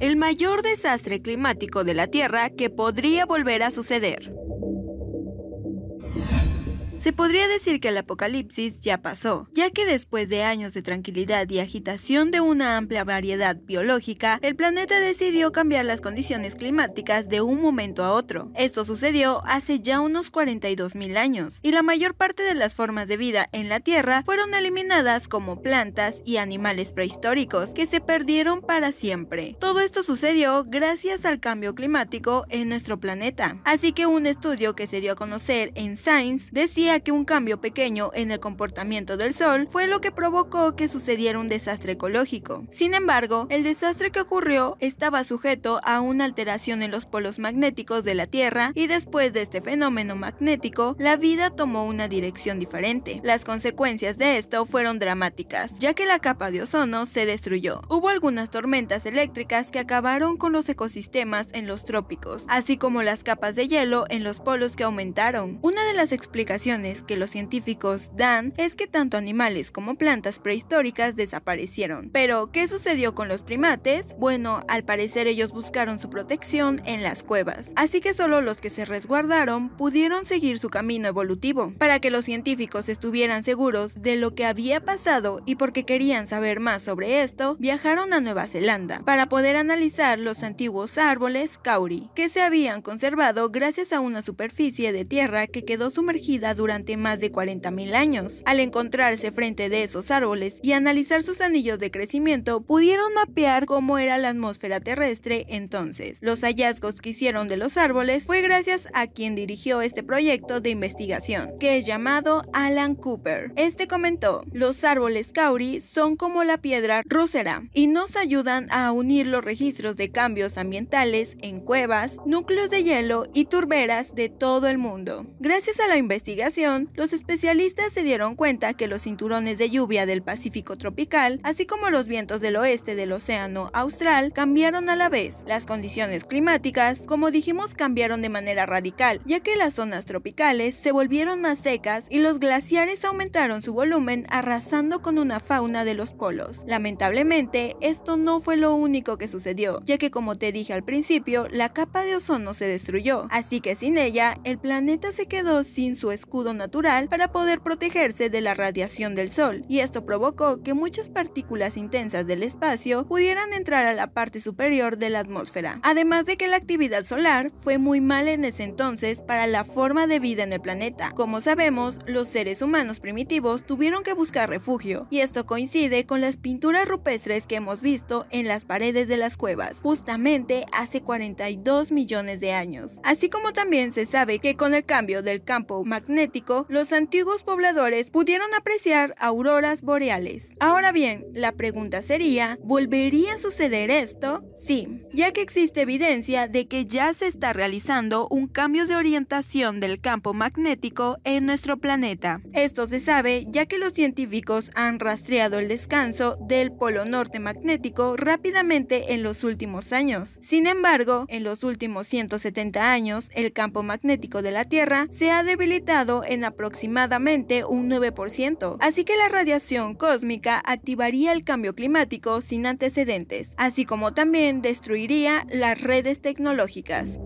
el mayor desastre climático de la Tierra que podría volver a suceder. Se podría decir que el apocalipsis ya pasó, ya que después de años de tranquilidad y agitación de una amplia variedad biológica, el planeta decidió cambiar las condiciones climáticas de un momento a otro. Esto sucedió hace ya unos 42.000 años, y la mayor parte de las formas de vida en la Tierra fueron eliminadas como plantas y animales prehistóricos que se perdieron para siempre. Todo esto sucedió gracias al cambio climático en nuestro planeta. Así que un estudio que se dio a conocer en Science decía que un cambio pequeño en el comportamiento del Sol fue lo que provocó que sucediera un desastre ecológico. Sin embargo, el desastre que ocurrió estaba sujeto a una alteración en los polos magnéticos de la Tierra y después de este fenómeno magnético, la vida tomó una dirección diferente. Las consecuencias de esto fueron dramáticas, ya que la capa de ozono se destruyó. Hubo algunas tormentas eléctricas que acabaron con los ecosistemas en los trópicos, así como las capas de hielo en los polos que aumentaron. Una de las explicaciones que los científicos dan es que tanto animales como plantas prehistóricas desaparecieron. Pero, ¿qué sucedió con los primates? Bueno, al parecer ellos buscaron su protección en las cuevas, así que solo los que se resguardaron pudieron seguir su camino evolutivo. Para que los científicos estuvieran seguros de lo que había pasado y porque querían saber más sobre esto, viajaron a Nueva Zelanda para poder analizar los antiguos árboles kauri, que se habían conservado gracias a una superficie de tierra que quedó sumergida durante más de 40.000 años. Al encontrarse frente de esos árboles y analizar sus anillos de crecimiento, pudieron mapear cómo era la atmósfera terrestre entonces. Los hallazgos que hicieron de los árboles fue gracias a quien dirigió este proyecto de investigación, que es llamado Alan Cooper. Este comentó, los árboles Kauri son como la piedra rúcera y nos ayudan a unir los registros de cambios ambientales en cuevas, núcleos de hielo y turberas de todo el mundo. Gracias a la investigación, los especialistas se dieron cuenta que los cinturones de lluvia del Pacífico tropical, así como los vientos del oeste del Océano Austral, cambiaron a la vez. Las condiciones climáticas, como dijimos, cambiaron de manera radical, ya que las zonas tropicales se volvieron más secas y los glaciares aumentaron su volumen arrasando con una fauna de los polos. Lamentablemente, esto no fue lo único que sucedió, ya que como te dije al principio, la capa de ozono se destruyó, así que sin ella, el planeta se quedó sin su escudo natural para poder protegerse de la radiación del Sol, y esto provocó que muchas partículas intensas del espacio pudieran entrar a la parte superior de la atmósfera. Además de que la actividad solar fue muy mal en ese entonces para la forma de vida en el planeta. Como sabemos, los seres humanos primitivos tuvieron que buscar refugio, y esto coincide con las pinturas rupestres que hemos visto en las paredes de las cuevas, justamente hace 42 millones de años. Así como también se sabe que con el cambio del campo magnético los antiguos pobladores pudieron apreciar auroras boreales. Ahora bien, la pregunta sería, ¿volvería a suceder esto? Sí, ya que existe evidencia de que ya se está realizando un cambio de orientación del campo magnético en nuestro planeta. Esto se sabe ya que los científicos han rastreado el descanso del polo norte magnético rápidamente en los últimos años. Sin embargo, en los últimos 170 años, el campo magnético de la Tierra se ha debilitado en aproximadamente un 9%, así que la radiación cósmica activaría el cambio climático sin antecedentes, así como también destruiría las redes tecnológicas.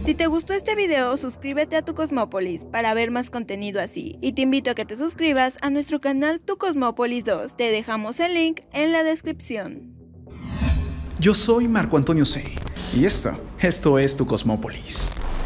Si te gustó este video, suscríbete a Tu Cosmópolis para ver más contenido así. Y te invito a que te suscribas a nuestro canal Tu Cosmópolis 2. Te dejamos el link en la descripción. Yo soy Marco Antonio C. Y esto, esto es Tu Cosmópolis.